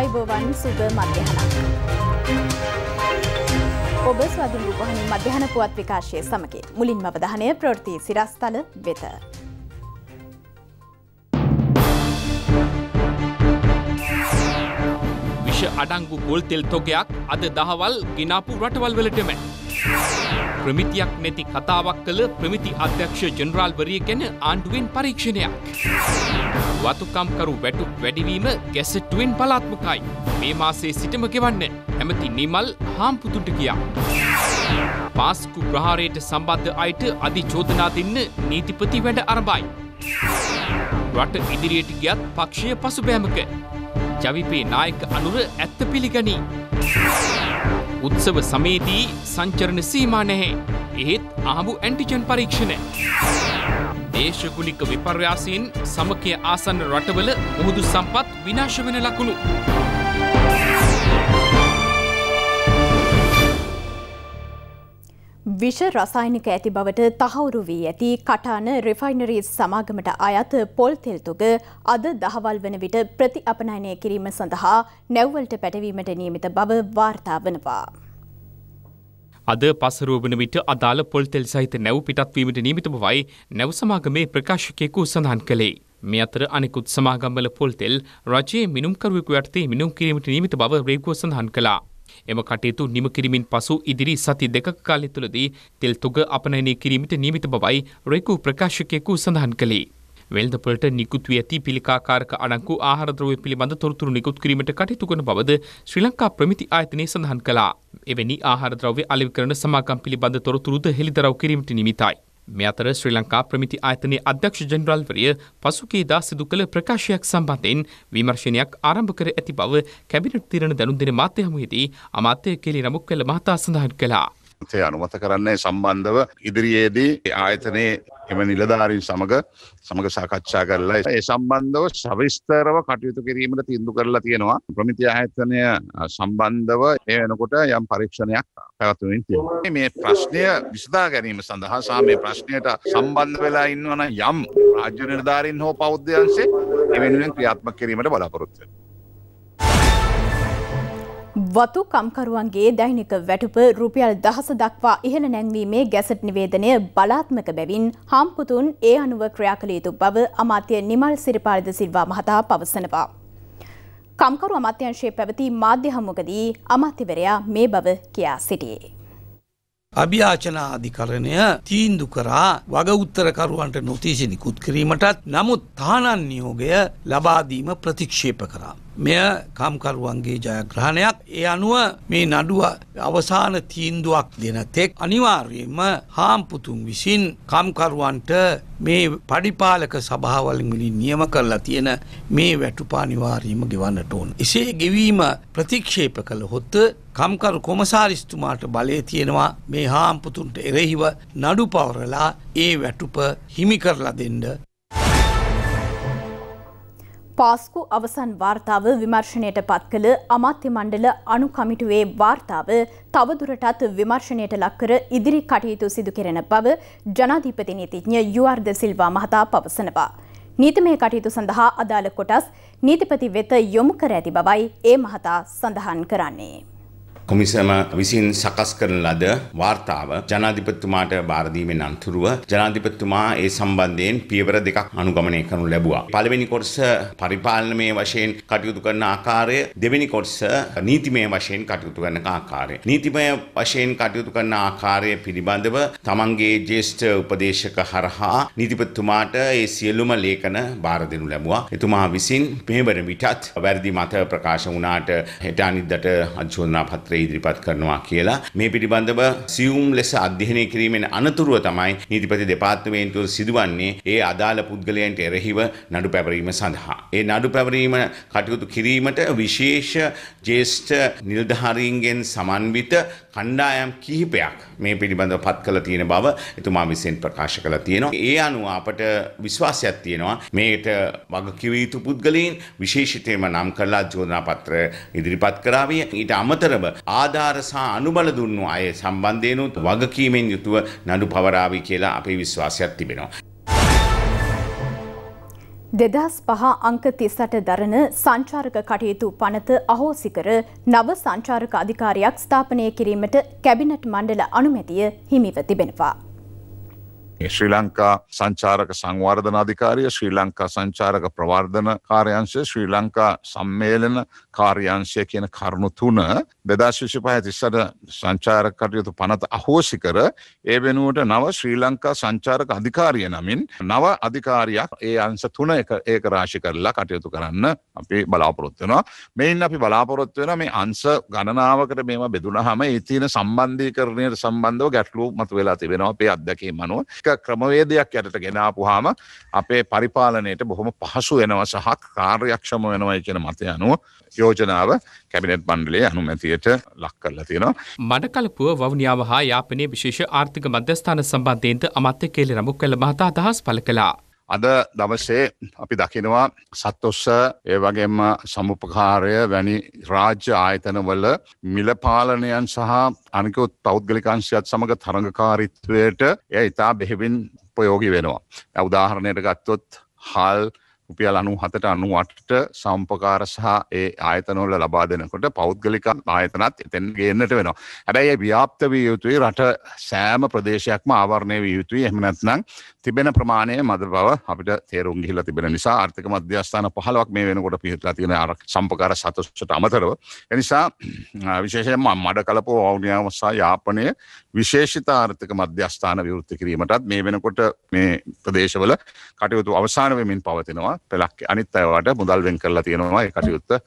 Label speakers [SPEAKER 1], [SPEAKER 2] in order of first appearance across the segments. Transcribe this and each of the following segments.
[SPEAKER 1] අයිබෝවන් සුබ මධ්‍යහනක්. ඔබ ස්වදින් ගුපහනි මධ්‍යහන පුවත් විකාශය සමගේ මුලින් මවධානය ප්‍රෘති සිරස්ථල වෙත.
[SPEAKER 2] විෂ අඩංගු ගොල්තෙල් තොගයක් අද දහවල් ගෙනාපු රටවල් වලටම. ප්‍රමිතියක් නැති කතාවක් කළ ප්‍රමිති අධ්‍යක්ෂ ජනරාල්වරිය ගැන ආණ්ඩුවෙන් පරීක්ෂණයක්. වතුකම්කරු වැටුප් වැඩිවීම ගැසටුවෙන් පලාත්මකයි. මේ මාසේ සිටම ගෙවන්න ඇමති නිමල් හාම්පුතුන්ට කියා. පාස්කු ප්‍රහාරයට සම්බද්ධ අයට අධි චෝදනා දෙන්න නීතිපති වැඩ අරබයි. රට ඉදිරියට ගියත් පක්ෂය පසුබෑමක. ජවිපේ නායක අනුර ඇත්ත පිළිගනී. උත්සව සමේදී සංචරණ සීමා නැහැ. එහෙත් ආඹු ඇන්ටිජන් පරීක්ෂණ. දේශකුලික විපර්යාසයෙන් සමකය ආසන්න රටවල මුහුදු සම්පත් විනාශ වෙන ලකුණු.
[SPEAKER 1] විෂ රසායනික ඇති බවට තහවුරු වී ඇති කටාන රිෆයිනරීස් සමාගමට අයත් පොල් තෙල්තුග අද දහවල් වන විට ප්‍රති අපනයනය කිරීම සඳහා නැව්වලට පැටවීමට නියමිත බව වාර්තා වනවා.
[SPEAKER 2] අද පසරුවන විට අදාළ පොල්තෙල් සහිත නැව් පිටත්වීමට නීමිත බවයි නැව් සමාගමේ ප්‍රකාශකයෙකු සඳහන් කළේ. මේ අතර අනෙකුත් සමාගම්වල පොල්තෙල් රජයේ මිනුම්කරුවෙකු යටතේ මිනුම් කිරීමට නීමිත බව රේගුව සඳහන් කලා. එම කටයුතු නිම කිරීමෙන් පසු ඉදිරි සති දෙකක කාලය තුළදී තෙල් තුග අපනයනය කිරීමට නියමිත බවයි රෙකු ප්‍රකාශකයෙකු සඳහන් කළේ. වෙල්දපලට නිකුත් වී ඇති පිළිකාකාරක අඩංකු ආහාරද්‍රව්‍ය පිළිබඳ තොරතුරු නිකුත් කිරීමට කටයුතු කරන බවද ශ්‍රී ලංකා ප්‍රමිති ආයතනය සඳහන් කළා. එවැනි ආහාරද්‍රව්‍ය අලෙවි කරන සමාගම් පිළිබඳ තොරතුරුද හෙළිදරව් කිරීමට නිමිතයි. මේ අතර ශ්‍රී ලංකා ප්‍රමිති ආයතනයේ අධ්‍යක්ෂ ජනරාල්වරිය පසුකීදා සිදු කළ ප්‍රකාශයක් සම්බන්ධයෙන් විමර්ශනයක් ආරම්භ කර ඇති බව කැබිනට් තීරණ දැනුම් දෙන මාධ්‍ය හමුවේදී අමාත්‍ය කෙලි රමුක්වැල්ල මහතා සඳහන් කළා.
[SPEAKER 3] තේ අනුමත කරන්නේ සම්බන්ධව ඉදිරියේදී ආයතනයේ එම නිලධාරීන් සමග සමග සාකච්ඡා කරලා ඒ සම්බන්ධව සවිස්තරව කටයුතු කිරීමට තීන්දුව කරලා තියෙනවා ප්‍රමිති ආයතනය සම්බන්ධව ඒ වෙනකොට යම් පරීක්ෂණයක් පැවැත්වෙමින් තියෙනවා මේ ප්‍රශ්නය විසඳා ගැනීම සඳහා සහ මේ ප්‍රශ්නයට සම්බන්ධ වෙලා ඉන්නවන යම් රාජ්‍ය නිලධාරීන් හෝ පෞද්ගලයන්සේ ඒ වෙනුවෙන් ක්‍රියාත්මක කිරීමට බලාපොරොත්තු වෙනවා
[SPEAKER 1] වතු කම්කරුවන්ගේ දෛනික වැටුප රුපියල් දහස දක්වා ඉහළ නැංවීමේ ගැසට් නිවේදනය බලාත්මක බැවින් හම්පුතුන් ඒ අනුව ක්‍රියා කළ යුතු බව අමාත්‍ය නිමල් සිරිපාලද සිල්වා මහතා පවසනවා. කම්කරු අමාත්‍යංශයේ පැවති මාධ්‍ය හමුවකදී අමාත්‍යවරයා මේ බව කියා සිටියේ. අභ්‍යාචනාධිකරණය තීන්දු කරා වග උත්තරකරුවන්ට නොතිසි නිකුත්
[SPEAKER 4] කිරීමටත් නමුත් තානන් නියෝගය ලබාදීම ප්‍රතික්ෂේප කරා.
[SPEAKER 1] මෙය කම්කරුවන්ගේ ජයග්‍රහණයක් ඒ අනුව මේ නඩුව අවසාන තීන්දුවක් දෙන තෙක් අනිවාර්යයෙන්ම හාම්පුතුන් විසින් කම්කරුවන්ට මේ පඩිපාලක සභාවලින් වලින් නියම කරලා තියෙන මේ වැටුපානිවාරීම ගෙවන්නට ඕන. එසේ ගෙවීම ප්‍රතික්ෂේප කළහොත් කම්කරු කොමසාරිස්තුමාට බලය තියෙනවා මේ හාම්පුතුන්ට එරෙහිව නඩු පවරලා ඒ වැටුප හිමි කරලා දෙන්න පාස්කු අවසන් වාර්තාව විමර්ශණයට පත් කළ අමාත්‍ය මණ්ඩල අනුකමිටුවේ වාර්තාව තවදුරටත් විමර්ශණයට ලක්කර ඉදිරි කටයුතු සිදු කෙරෙන බව ජනාධීපති නීතිඥ යුවර්ද සිල්වා මහතා පවසනවා. නීතිමය කටයුතු සඳහා අදාළ කොටස් නීතිපති වෙත යොමු කර ඇති බවයි ඒ මහතා සඳහන් කරන්නේ.
[SPEAKER 4] කොමිසම විසින් සකස් කරන ලද වාර්තාව ජනාධිපතිතුමාට භාරදීමෙන් අනතුරුව ජනාධිපතිතුමා ඒ සම්බන්ධයෙන් පියවර දෙකක් අනුගමනය කරනු ලැබුවා. පළවෙනි කොටස පරිපාලනමය වශයෙන් කටයුතු කරන ආකාරය දෙවෙනි කොටස නීතිමය වශයෙන් කටයුතු කරන ආකාරය. නීතිමය වශයෙන් කටයුතු කරන ආකාරය පිළිබඳව තමන්ගේ ජේෂ්ඨ උපදේශක හරහා නීතිපතිතුමාට ඒ සියලුම ලේඛන බාර දෙනු ලැබුවා. එතුමා විසින් මෙවර විටත් වැඩි මත ප්‍රකාශ වුණාට හෙට අනිද්දාට අධිශෝධනා පත්‍රය ඉදිරිපත් කරනවා කියලා මේ පිටිබඳව සියුම් ලෙස අධ්‍යයනය කිරීමෙන් අනතුරුව තමයි නීතිපති දෙපාර්තමේන්තුව සිදුවන්නේ ඒ අදාළ පුද්ගලයන්ට එරෙහිව නඩු පැවරීම සඳහා. ඒ නඩු පැවරීම කටයුතු කිරීමට විශේෂ ජේෂ්ඨ නිලධාරීන්ගෙන් සමන්විත කණ්ඩායම් කිහිපයක් මේ පිළිබඳව පත් කළ තියෙන බව එතුමා විසින් ප්‍රකාශ කළ තියෙනවා. ඒ අනුව අපට විශ්වාසයක් තියෙනවා මේට වගකිව යුතු පුද්ගලයන් විශේෂිතේම නම් කරලා චෝදනා පත්‍ර ඉදිරිපත් කරාවිය. ඊට අමතරව ආධාර සහ අනුබල දුන්නු අය සම්බන්ධයෙන්ුත් වගකීමෙන් යුතුව නඩු පවරාවි කියලා අපේ විශ්වාසයක් තිබෙනවා.
[SPEAKER 1] දෙදස් පහ අංක තිස්සට දරන සංචාරක කටයුතු පනත අහෝසිකර නව සංචාරක අධිකාරයක් ස්ථාපනය කිරීමට කැබිනට් මණ්ඩල අනුමැතිය හිමිව තිබෙනවා.
[SPEAKER 3] ශ්‍රී ලංකා සංචාරක සංවර්ධන අධිකාරිය ශ්‍රී ලංකා සංචාරක ප්‍රවර්ධන කාර්යංශය ශ්‍රී ලංකා සම්මේලන කාර්යංශය කියන කරුණු තුන දෙදශිෂි පහ තිස්සට සංචාරක කටයුතු පනත අහෝසි කර ඒ වෙනුවට නව ශ්‍රී ලංකා සංචාරක අධිකාරිය නමින් නව අධිකාරයක් ඒ අංශ තුන ඒක රාශි කරලා කටයුතු කරන්න අපි බලාපොරොත්වෙනවා මෙයින් අපි බලාපොරොත්ව වෙන මේ අංස ගණනාවකට මෙම බෙදුනහම ඉතින සම්බන්ධී කරණයට සම්බන්ධව ගැටලු මතු වෙලා තිබෙනවා අපේ අත්දැකීම මනුව ක්‍රමවේදයක් යටට ගෙනාපුහාම අපේ පරිපාලනයට බොහොම පහසු වෙනව සහ කාර්යක්ෂම වෙනවයි කියන මතය අනුව යෝජනාව කැබිනට් බණ්ඩලේ අනුමැතියට ලක් කරලා තියෙනවා.
[SPEAKER 2] මඩකලපුව වවනියාව හා යාපනයේ විශේෂ ආර්ථික මධ්‍යස්ථාන සම්බන්ධයෙන්ද අමත්‍ය කෙලි රමුක් කළ මහතා අදහස් පළ කළා.
[SPEAKER 3] අද දවසේ අපි දකිනවා සත්ඔස්ස ඒ වගේම සමුපකාරය වැනි රාජ්‍ය ආයතනවල මිලපාලනයන් සහ අනිකුත් පෞද්ගලිකංශයත් සමඟ තරඟකාරිත්වයට එය ඉතා බෙහෙවින් ප්‍රයෝගි වෙනවා. උදාහරණයට ගත්තොත් හල් රුපියල් අනු හතට අනුවටට සම්පකාර සහ ඒ ආයතනොල්ල ලබා දෙනකොට පෞද්ගලික ආයතනත් එතැන් ගන්නට වෙනවා. හැබැයි ව්‍යාප්ත විය යුතුයි රට සෑම ප්‍රදේශයක්ම ආවරණය විය යුතුයි එහමනැත්නම් තිබෙන ප්‍රමාණය මද බව අපිට තේරුම් ගිහිලා තිබෙන නිසා ආර්ථික මධ්‍යස්ථාන පහලක් මේ වෙනකොට පිහිටලා තියෙන අර සම්පකාර සතුටට අමතරව. එනිසා විශේෂයෙන්ම මඩ කලපෝ වවුනියාව සහ යාපනය විශේෂිත ආර්ථික මධ්‍යස්ථාන විවෘත්ති කිරීමටත් මේ වෙනකොට මේ ප්‍රදේශවල කටයුතු අවසාන වෙමින් පවතිනවා පෙළක් අනිත් අයවට මුදල් වෙන් කරලා තියෙනවා ඒ කටයුත්ත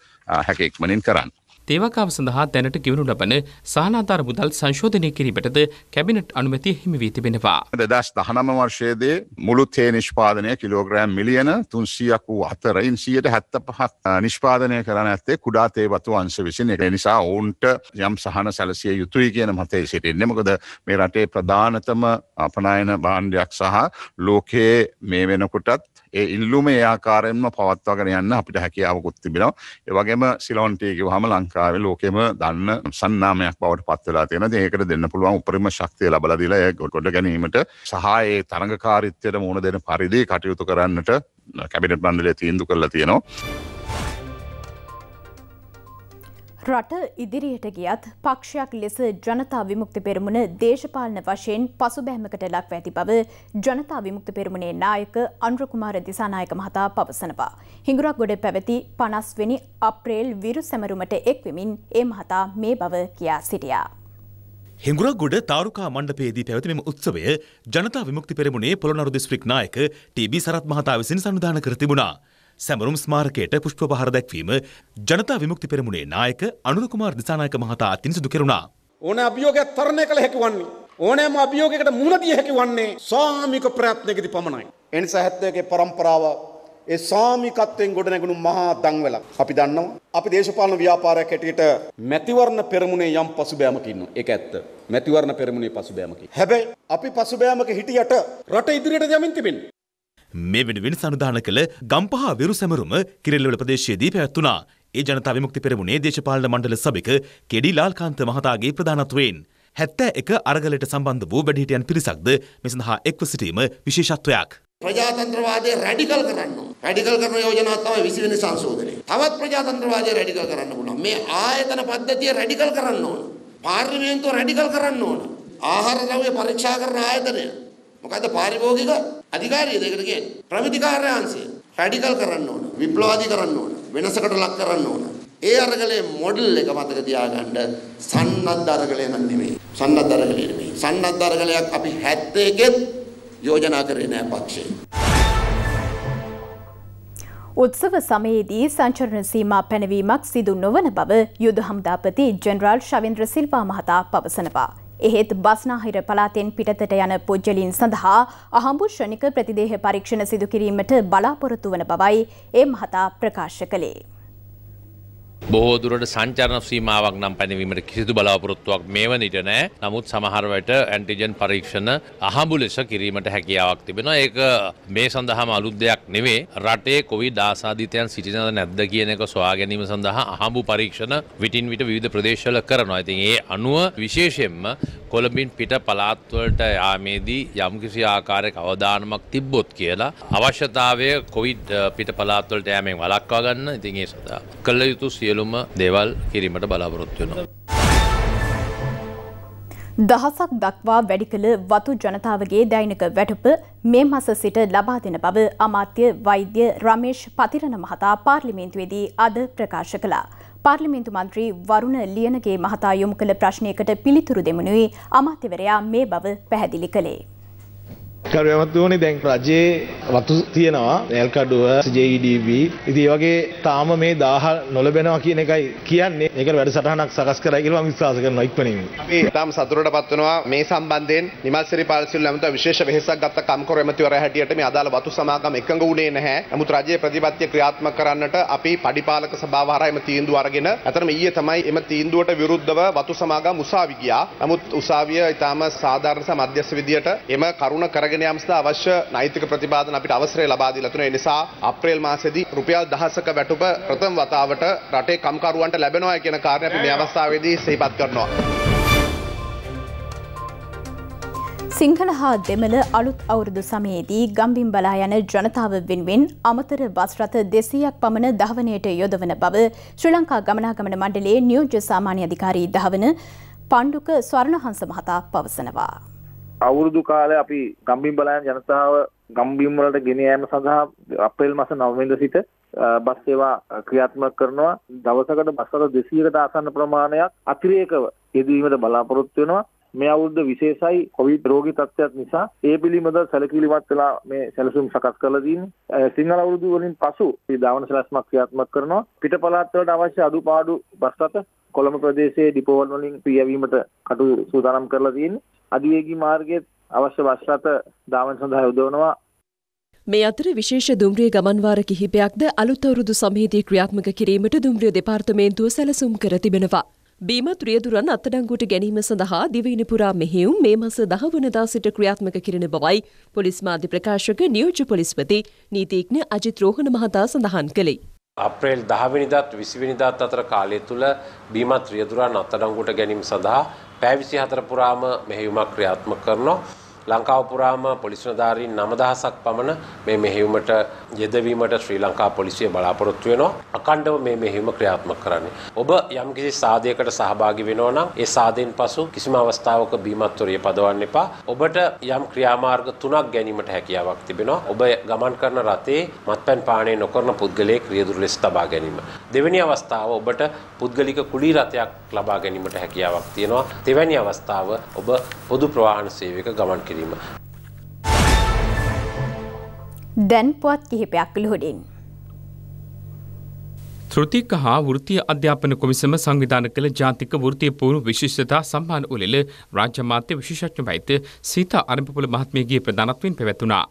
[SPEAKER 3] හැකෙක්මනින් කරන්න.
[SPEAKER 2] තේවකාව සඳහා දැනට ගෙවනු ලබන සහනාධාර මුදල් සංශෝධනය කිරීමටද කැබිනට් අනුමැතිය හිමි වී තිබෙනවා.
[SPEAKER 3] දෙදස් දහනම වර්ෂයේදේ මුළු තේ නිෂ්පාදනය කිලෝග්‍රෑම් මිලියන තුන්සියක් වූ අතරයින් සියයට හැත්ත පහක් නිෂ්පාදනය කරන ඇත්තේ කුඩා තේ වතු අංශ විසින් එක නිසා ඔවුන්ට යම් සහන සැලසිය යුතුයි කියන මතේ සිටින්නේ මොකද මේ රටේ ප්‍රධානතම අපනායන භාණ්ඩයක් සහ ලෝකයේ මේ වෙනකොටත් ඒ ඉල්ලුම ඒ ආකාරයෙන්ම පවත්වාගෙන යන්න අපිට හැකියාවකුත් තිබෙනවා. ඒ වගේම සිලොන්ටි කිව්වහම ලංකාවේ ලෝකෙම දන්න සන්නාමයක් බවට පත් වෙලා තියෙනවා. ඉතින් ඒකට දෙන්න පුළුවන් උපරිම ශක්තිය ලබා දීලා ඒ ගොඩ ගැනීමට සහ ඒ තරඟකාරීත්වයට මුහුණ දෙන පරිදි කටයුතු කරන්නට කැබිනට් මණ්ඩලය තීන්දුව කරලා තියෙනවා.
[SPEAKER 1] රට ඉදිරියට ගියත් පක්ෂයක් ලෙස ජනතා විමුක්ති පෙරමුණ දේශපාලන වශයෙන් පසුබෑමකට ලක්ව ඇති බව ජනතා විමුක්ති පෙරමුණේ නායක අන්ද්‍රකුමාර දිසානායක මහතා පවසනවා. හිඟුරක් ගොඩ පැවති පනස්වෙනි අප්‍රේල් විරු සැමරුමට එක්වෙමින් ඒ මහතා මේ බව කියා සිටියා.
[SPEAKER 4] හිගුරගොඩ තාරුකා මණ්ඩපේදී පැවතිනම උත්සවය ජනතා විමුක්ති පෙරමුණේ පොළොනරු දිස්ත්‍රික් නායක ටීබී සරත් මහතා විසින් සන්ධාන කර තිබුණා. සැමරුම් ස්මාරකයට පුෂ්ප පහර දැක්වීම ජනතා විමුක්ති පෙරමුණේ නායක අනුරකුමාර් දිසානායක මහතා අතින් සිදු කෙරුණා. ඕන අභියෝගයක් තරණය කළ හැකි වන්නේ. ඕනෑම අභියෝගයකට මුහුණ දිය හැකි වන්නේ සාමික ප්‍රයත්නයකදී පමණයි. එනිසා 71 පරම්පරාව ඒ සාමිකත්වයෙන් ගොඩනැගුණු මහා දන්වැලක්. අපි දන්නවා අපි දේශපාලන ව්‍යාපාරයක් හැටියට මැතිවරණ පෙරමුණේ යම් පසුබෑමක් ඉන්නවා. ඒක ඇත්ත. මැතිවරණ පෙරමුණේ පසුබෑමක්. හැබැයි අපි පසුබෑමක හිටියට රට ඉදිරියට යමින් තිබෙන්නේ. මේ වෙනුවෙන් සනුධාන කළ ගම්පහ විරු සැමරුම කිරෙල්ලවල ප්‍රදේශයේදී පැවැත්වුණා. ඒ ජනතා විමුක්ති පෙරමුණේ දේශපාලන මණ්ඩල සභික කෙඩි ලාල්කාන්ත මහතාගේ ප්‍රධානත්වයෙන් හැත්තෑ එක අරගලට සම්බන්ධ වූ වැඩිහිටියන් පිරිසක්ද මේ සඳහා එක්ව සිටීම විශේෂත්වයක්.
[SPEAKER 3] ප්‍රජාතන්ත්‍රවාදය රැඩිකල් කරන්න. රැඩිකල් කරන යෝජනාව තමයි 20 වෙනි සංශෝධනය. තවත් ප්‍රජාතන්ත්‍රවාදය රැඩිකල් කරන්න පුළුවන්. මේ ආයතන පද්ධතිය රැඩිකල් කරන්න ඕන. පාර්ලිමේන්තුව රැඩිකල් කරන්න ඕන. ආහාර ද්‍රව්‍ය පරීක්ෂා කරන ආයතනය මොකද්ද පාරිභෝගික අධිකාරියද ඒකට කියන්නේ? ප්‍රමිතිකාර්යාංශය. රැඩිකල් කරන්න ඕන. විප්ලවවාදී කරන්න ඕන. වෙනසකට ලක් කරන්න ඕන. ඒ අරගලේ මොඩල් එක මතක තියාගන්න සන්නද්ධ අරගලේ නම් නෙමෙයි. සන්නද්ධ අරගලේ නෙමෙයි. සන්නද්ධ අරගලයක් අපි 71 යෝජනා කරේ නෑ පක්ෂේ.
[SPEAKER 1] උත්සව සමයේදී සංචරණ සීමා පැනවීමක් සිදු නොවන බව යුද හමුදාපති ජෙනරාල් ශවින්ද්‍ර සිල්වා මහතා පවසනවා. එහෙත් බස්නාහිර පලාතෙන් පිටතට යන පුද්ජලින් සඳහා අහඹු ශ්‍රණික ප්‍රතිදේහ පරීක්ෂණ සිදුකිරීමට බලාපොරොත්තු වන බවයි ඒ මහතා ප්‍රකාශ කළේ.
[SPEAKER 2] බොහෝ
[SPEAKER 4] දුරට සංචරණ සීමාවක් නම් පැනවීමට කිසිදු බලාපොරොත්තුවක් මේ වනිට නෑ. නමුත් සමහරවට ඇන්ටිජන් පරීක්ෂණ අහඹු ලෙස කිරීමට හැකියාවක් තිබෙනවා. ඒක මේ සඳහාම අලුත් දෙයක් නෙවේ. රටේ කොවිඩ් ආසාදිතයන් සිටිනවද නැද්ද කියන එක සොයා ගැනීම සඳහා අහඹු පරීක්ෂණ විටින් විට විවිධ ප්‍රදේශවල කරනවා. ඉතින් ඒ අනුව විශේෂයෙන්ම කොළඹින් පිට පළාත් වලට යාමේදී යම්කිසි ආකාරයක අවදානමක් තිබ්බොත් කියලා අවශ්‍යතාවය කොවිඩ් පිට පළාත් වලට යෑමෙන් වළක්වා ගන්න. ඉතින් ඒ සඳහා කළ යුතු සිය සියලුම දේවල් කිරීමට බලාපොරොත්තු වෙනවා.
[SPEAKER 1] දහසක් දක්වා වැඩි කළ වතු ජනතාවගේ දෛනික වැටුප මේ මස සිට ලබා දෙන බව අමාත්‍ය වෛද්‍ය රමේෂ් පතිරණ මහතා පාර්ලිමේන්තුවේදී අද ප්‍රකාශ කළා. පාර්ලිමේන්තු මන්ත්‍රී වරුණ ලියනගේ මහතා යොමු කළ ප්‍රශ්නයකට පිළිතුරු දෙමනුයි අමාත්‍යවරයා මේ බව පැහැදිලි කළේ.
[SPEAKER 4] කරුවමත් වනේ දැන් රජයේ වතු තියෙනවා නැල්කඩුව JEDB ඉතින් ඒ වගේ තාම මේ 1000 නොලබෙනවා කියන එකයි කියන්නේ ඒකට වැඩසටහනක් සකස් කරයි කියලා මම විශ්වාස කරනවා ඉක්මනින්
[SPEAKER 2] අපි තාම සතුටටපත් වෙනවා මේ සම්බන්ධයෙන් නිමල්සිරි පාලසිල් ඇමතුමා විශේෂ වෙහෙසක් ගත්ත කම්කරු ඇමතිවරයා හැටියට මේ අදාළ වතු සමාගම් එකඟ වුණේ නැහැ නමුත් රජයේ ප්‍රතිපත්තිය ක්‍රියාත්මක කරන්නට අපි පඩිපාලක සභාව හරහා එම තීන්දුව අරගෙන අතරම ඊයේ තමයි එම තීන්දුවට විරුද්ධව වතු සමාගම් උසාවි ගියා නමුත් උසාවිය ඊටාම සාධාරණ සහ මධ්‍යස්ථ විදියට එම කරුණ කරගෙන කරගෙන යාම සඳහා අවශ්‍ය නෛතික ප්‍රතිපාදන අපිට අවසරය ලබා දීලා තුනේ. ඒ නිසා අප්‍රේල් මාසයේදී රුපියල් දහසක වැටුප ප්‍රථම වතාවට රටේ කම්කරුවන්ට ලැබෙනවා කියන කාරණය අපි මේ අවස්ථාවේදී සිහිපත් කරනවා.
[SPEAKER 1] සිංහල හා දෙමළ අලුත් අවුරුදු සමයේදී ගම්බින් බලා යන ජනතාව වෙනුවෙන් අමතර බස්රථ දෙසීයක් පමණ දහවනයට යොදවන බව ශ්‍රී ලංකා ගමනාගමන මණ්ඩලේ නියෝජ්‍ය සාමාන්‍ය අධිකාරී දහවන පණ්ඩුක ස්වර්ණහන්ස මහතා පවසනවා.
[SPEAKER 3] අවුරුදු කාලය අපි ගම්බිම් බලයන් ජනතාව ගම්බිම් වලට ගෙන යාම සඳහා අප්‍රේල් මස 9 වෙනිදා සිට බස් සේවා ක්‍රියාත්මක කරනවා දවසකට බස් වල 200කට ආසන්න ප්‍රමාණයක් අතිරේකව යෙදවීමට බලාපොරොත්තු වෙනවා මේ අවුරුද්ද විශේෂයි කොවිඩ් රෝගී තත්ත්වයක් නිසා ඒ පිළිබඳ සැලකිලිමත් වෙලා මේ සැලසුම් සකස් කරලා තියෙන්නේ සිංහල අවුරුදු වලින් පසු මේ ධාවන සැලැස්මක් ක්‍රියාත්මක කරනවා පිට පළාත් වලට අවශ්‍ය අඩුපාඩු බස් රථ කොළඹ ප්‍රදේශයේ ඩිපෝවල් වලින් පියවීමට කටයුතු සූදානම් කරලා තියෙන්නේ අධිවේගී මාර්ගයේ අවශ්‍ය බස් රථ ධාවන සඳහා යොදවනවා
[SPEAKER 1] මේ අතර විශේෂ දුම්රිය ගමන්වාර කිහිපයක්ද අලුත් අවුරුදු සමයේදී ක්‍රියාත්මක කිරීමට දුම්රිය දෙපාර්තමේන්තුව සැලසුම් කර තිබෙනවා. බීම ත්‍රියදුරන් අත්අඩංගුවට ගැනීම සඳහා දිවයින පුරා මෙහෙයුම් මේ මස 10 වනදා සිට ක්‍රියාත්මක කිරීම බවයි පොලිස් මාධ්‍ය ප්‍රකාශක නියෝජ්‍ය පොලිස්පති නීතිඥ අජිත් රෝහණ මහතා සඳහන් කළේ.
[SPEAKER 4] අප්‍රේල් 10 වෙනිදාත් 20 වෙනිදාත් අතර කාලය තුල බීමත් රියදුරන් අත්අඩංගුවට ගැනීම සඳහා පැය 24 පුරාම මෙහෙයුමක් ක්‍රියාත්මක කරනවා. ලංකාව පුරාම පොලිස් නිලධාරීන් 9000ක් පමණ මේ මෙහෙයුමට යෙදවීමට ශ්‍රී ලංකා පොලිසිය බලාපොරොත්තු වෙනවා. අඛණ්ඩව මේ මෙහෙයුම ක්‍රියාත්මක කරන්නේ. ඔබ යම්කිසි සාදයකට සහභාගී වෙනවා නම් ඒ සාදයෙන් පසු කිසිම අවස්ථාවක බීමත්වරිය පදවන්න එපා. ඔබට යම් ක්‍රියාමාර්ග තුනක් ගැනීමට හැකියාවක් තිබෙනවා. ඔබ ගමන් කරන රථයේ මත්පැන් පානය නොකරන පුද්ගලයෙක් රියදුරු ලෙස තබා ගැනීම. දෙවෙනි අවස්ථාව ඔබට පුද්ගලික කුලී රථයක් ලබා ගැනීමට හැකියාවක් තියෙනවා. තෙවැනි අවස්ථාව ඔබ පොදු ප්‍රවාහන සේවයක ගමන් කිරීම.
[SPEAKER 1] දැන් පුවත් කිහිපයක් පිළිහොඩින්.
[SPEAKER 2] ෘතික හා ෘතිය අධ්‍යාපන කොමිසම සංවිධාන කළ ජාතික ෘතිය පුහුණු විශිෂ්ටතා සම්මාන උළෙල රාජ්‍ය මාත්‍ය විශේෂඥ වෛද්‍ය සීතා අරඹපුල මහත්මියගේ ප්‍රධානත්වයෙන් පැවැතුණා.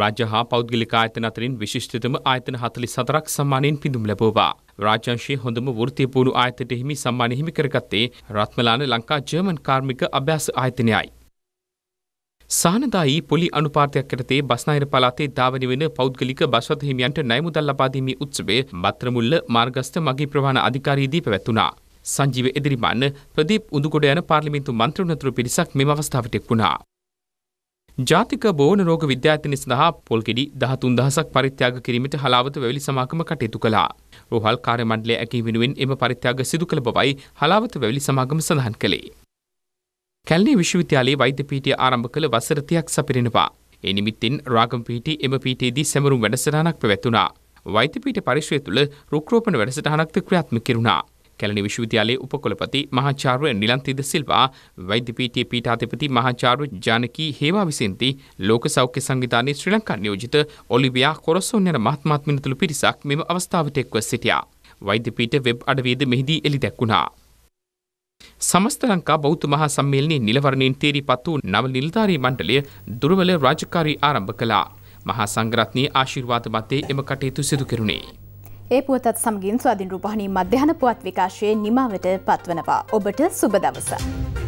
[SPEAKER 2] රාජ්‍ය හා පෞද්ගලික ආයතන අතරින් විශිෂ්ටතම ආයතන 44ක් සම්මානයෙන් පිදුම් ලැබුවා. රාජ්‍යංශයේ හොඳම වෘත්තීය පුහුණු ආයතනයට හිමි සම්මාන හිමි කරගත්තේ රත්මලාන ලංකා ජර්මන් කාර්මික අභ්‍යාස ආයතනයයි. සානදායි පොලි අනුපාතයක් යටතේ බස්නාහිර පළාතේ ධාවනය වෙන පෞද්ගලික බස්වත හිමියන්ට ණය මුදල් ලබා දීමේ උත්සවය මත්‍රමුල්ල මාර්ගස්ත මගී ප්‍රවාහන අධිකාරීදී පැවැතුණා. සංජීව එදිරිමාන ප්‍රදීප් උඳුගොඩ යන පාර්ලිමේන්තු මන්ත්‍රණතුරු පිරිසක් මෙම අවස්ථාවට එක්වුණා. ජාතික බෝන රෝග විද්‍යාර්ථිනි සඳහා පොල්ගෙඩි 13000ක් පරිත්‍යාග කිරීමට හලාවත වැවිලි සමාගම කටයුතු කළා. රෝහල් කාර්ය මණ්ඩලය ඇකී වෙනුවෙන් එම පරිත්‍යාග සිදු කළ බවයි හලාවත වැවිලි සමාගම සඳහන් කළේ. කැල්ලි විශ්වවිද්‍යාලයේ වෛද්‍ය පීඨය ආරම්භ කළ වසර 30ක් සපිරෙනවා. ඒ නිමිත්තෙන් රාගම් පීඨයේ එම පීඨයේදී සැමරුම් වැඩසටහනක් පැවැතුණා. වෛද්‍ය පීඨ පරිශ්‍රය තුළ රුක්‍රෝපණ වැඩසටහනක්ද ක්‍රියාත්මක කෙරුණා. කැලණි විශ්වවිද්‍යාලයේ උපකුලපති මහාචාර්ය නිලන්තිද සිල්වා වෛද්‍ය පීඨයේ පීඨාධිපති මහාචාර්ය ජානකී හේවා විසින්ති ලෝක සෞඛ්‍ය සංවිධානයේ ශ්‍රී ලංකා නියෝජිත ඔලිවියා කොරසොන් යන මහත්මාත් මිනිතුළු පිරිසක් මෙම අවස්ථාවට එක්ව සිටියා. වෛද්‍ය පීඨ වෙබ් අඩවියද මෙහිදී එළි දැක්ුණා. සමස්ත ලංකා බෞද්ධ මහා සම්මේලනයේ නිලවරණින් තේරීපත් වූ නව නිලධාරී මණ්ඩලය දුර්වල රාජකාරී ආරම්භ කළා. මහා සංඝරත්නයේ ආශිර්වාද මතේ එම කටයුතු සිදු කෙරුණේ.
[SPEAKER 1] ඒ පුවතත් සමගින් ස්වාධීන් රූපවාහිනී මධ්‍යහන පුවත් විකාශයේ නිමාවට පත්වනවා. ඔබට සුබ දවසක්.